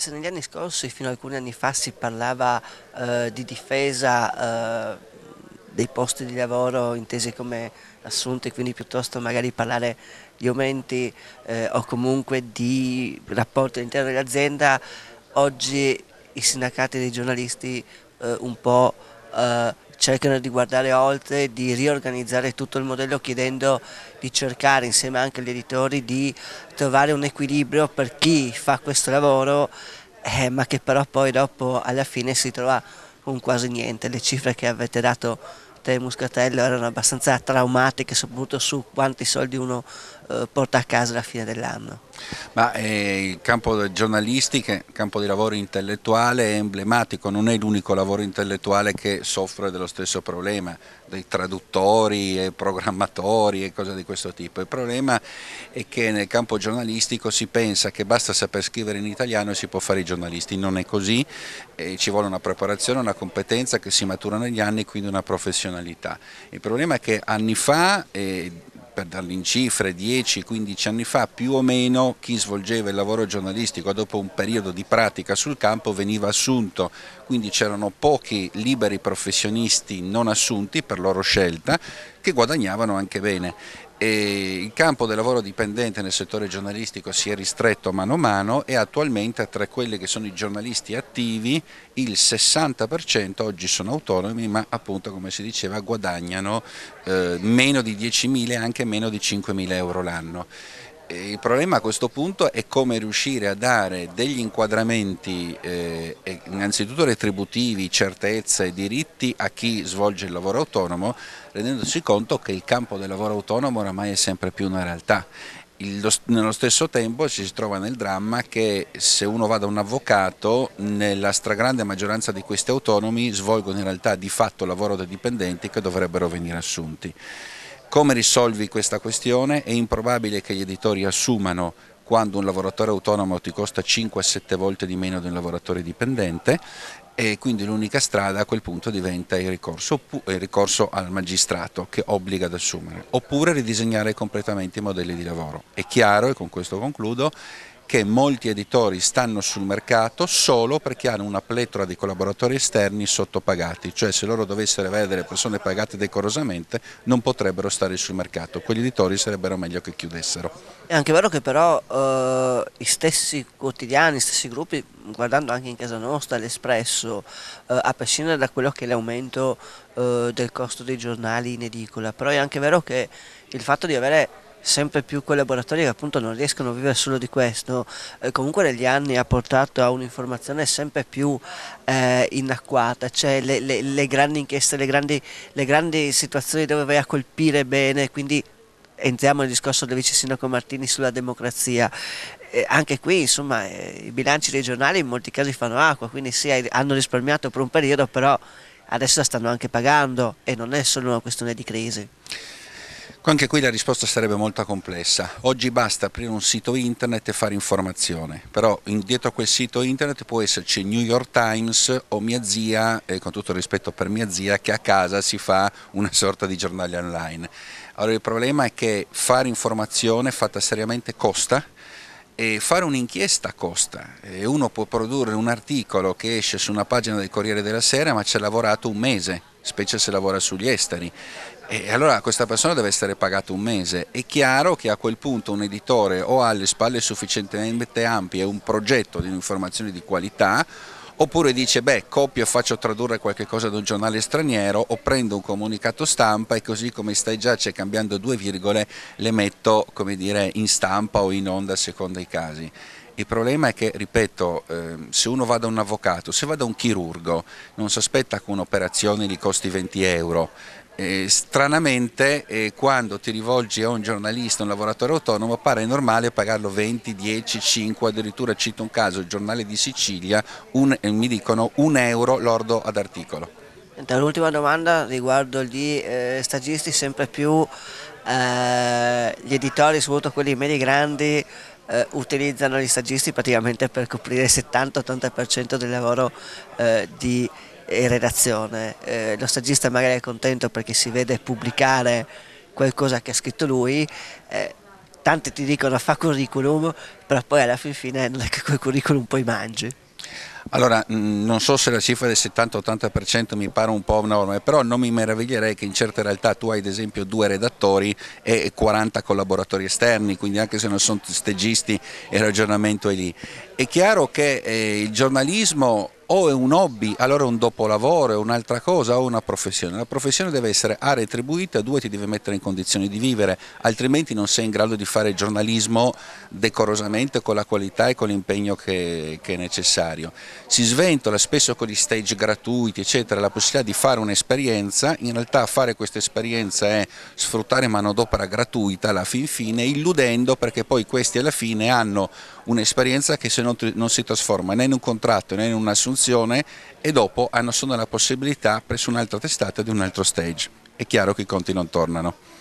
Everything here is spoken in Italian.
se negli anni scorsi, fino a alcuni anni fa, si parlava eh, di difesa eh, dei posti di lavoro intesi come assunti, quindi piuttosto magari parlare di aumenti eh, o comunque di rapporti all'interno dell'azienda, oggi i sindacati dei giornalisti eh, un po' eh, cercano di guardare oltre, di riorganizzare tutto il modello chiedendo di cercare insieme anche agli editori di trovare un equilibrio per chi fa questo lavoro eh, ma che però poi dopo alla fine si trova con quasi niente, le cifre che avete dato lotte Muscatello erano abbastanza traumatiche, soprattutto su quanti soldi uno eh, porta a casa alla fine dell'anno. Ma eh, il campo giornalistico, il campo di lavoro intellettuale è emblematico, non è l'unico lavoro intellettuale che soffre dello stesso problema, dei traduttori, e programmatori e cose di questo tipo. Il problema e che nel campo giornalistico si pensa che basta saper scrivere in italiano e si può fare i giornalisti, non è così, eh, ci vuole una preparazione, una competenza che si matura negli anni e quindi una professionalità. Il problema è che anni fa, eh, per darvi in cifre, 10-15 anni fa più o meno chi svolgeva il lavoro giornalistico dopo un periodo di pratica sul campo veniva assunto, quindi c'erano pochi liberi professionisti non assunti per loro scelta che guadagnavano anche bene e il campo del lavoro dipendente nel settore giornalistico si è ristretto mano a mano e attualmente tra quelli che sono i giornalisti attivi il 60% oggi sono autonomi ma appunto come si diceva guadagnano eh, meno di 10.000 e anche meno di 5.000 euro l'anno il problema a questo punto è come riuscire a dare degli inquadramenti eh, innanzitutto retributivi, certezza e diritti a chi svolge il lavoro autonomo rendendosi conto che il campo del lavoro autonomo oramai è sempre più una realtà il, nello stesso tempo ci si trova nel dramma che se uno va da un avvocato, nella stragrande maggioranza di questi autonomi svolgono in realtà di fatto lavoro da dipendenti che dovrebbero venire assunti. Come risolvi questa questione? È improbabile che gli editori assumano quando un lavoratore autonomo ti costa 5-7 volte di meno di un lavoratore dipendente e quindi l'unica strada a quel punto diventa il ricorso, il ricorso, al magistrato che obbliga ad assumere, oppure ridisegnare completamente i modelli di lavoro. È chiaro, e con questo concludo, che molti editori stanno sul mercato solo perché hanno una pletora di collaboratori esterni sottopagati, cioè se loro dovessero avere delle persone pagate decorosamente non potrebbero stare sul mercato, quegli editori sarebbero meglio che chiudessero. È anche vero che però eh, i stessi quotidiani, i stessi gruppi, guardando anche in casa nostra l'Espresso, eh, a prescindere da quello che è l'aumento eh, del costo dei giornali in edicola, però è anche vero che il fatto di avere sempre più collaboratori che appunto non riescono a vivere solo di questo, eh, comunque negli anni ha portato a un'informazione sempre più eh, inacquata, cioè le, le, le grandi inchieste, le grandi, le grandi, situazioni dove vai a colpire bene, quindi entriamo nel discorso del vice sindaco Martini sulla democrazia. Eh, anche qui insomma eh, i bilanci dei giornali in molti casi fanno acqua, quindi sì hanno risparmiato per un periodo, però adesso la stanno anche pagando e non è solo una questione di crisi. Anche qui la risposta sarebbe molto complessa. Oggi basta aprire un sito internet e fare informazione, però dietro a quel sito internet può esserci New York Times o mia zia, eh, con tutto il rispetto per mia zia, che a casa si fa una sorta di giornale online. Allora il problema è che fare informazione fatta seriamente costa, e fare un'inchiesta costa. uno può produrre un articolo che esce su una pagina del Corriere della Sera ma ci ha lavorato un mese, specie se lavora sugli esteri. E allora questa persona deve essere pagata un mese. È chiaro che a quel punto un editore o ha le spalle sufficientemente ampie un progetto di un'informazione di qualità oppure dice beh copio e faccio tradurre qualche cosa da un giornale straniero o prendo un comunicato stampa e così come stai già c'è cioè cambiando due virgole le metto come dire in stampa o in onda secondo i casi. Il problema è che, ripeto, ehm, se uno va da un avvocato, se va da un chirurgo, non si aspetta che un'operazione gli costi 20 euro, stranamente eh, quando ti rivolgi a un giornalista, un lavoratore autonomo, pare normale pagarlo 20, 10, 5, addirittura cito un caso, il giornale di Sicilia, un, eh, mi dicono un euro lordo ad articolo. L'ultima domanda riguardo gli eh, stagisti, sempre più gli editori, soprattutto quelli medi grandi, eh, utilizzano gli stagisti praticamente per coprire il 70-80% del lavoro eh, di eh, redazione. Eh, lo stagista magari è contento perché si vede pubblicare qualcosa che ha scritto lui, eh, tanti ti dicono fa curriculum, però poi alla fin fine non è che quel curriculum poi mangi. Allora, non so se la cifra del 70-80% mi pare un po' enorme, però non mi meraviglierei che in certe realtà tu hai ad esempio due redattori e 40 collaboratori esterni, quindi anche se non sono steggisti il ragionamento è lì. È chiaro che eh, il giornalismo o è un hobby, allora è un dopolavoro, è un'altra cosa, o una professione. La professione deve essere A retribuita, due ti deve mettere in condizione di vivere, altrimenti non sei in grado di fare giornalismo decorosamente con la qualità e con l'impegno che, che, è necessario. Si sventola spesso con gli stage gratuiti, eccetera, la possibilità di fare un'esperienza, in realtà fare questa esperienza è sfruttare manodopera gratuita alla fin fine, illudendo perché poi questi alla fine hanno un'esperienza che se non, non si trasforma né in un contratto né in un'assunzione produzione e dopo hanno solo la possibilità presso un'altra testata di un altro stage. È chiaro che i conti non tornano.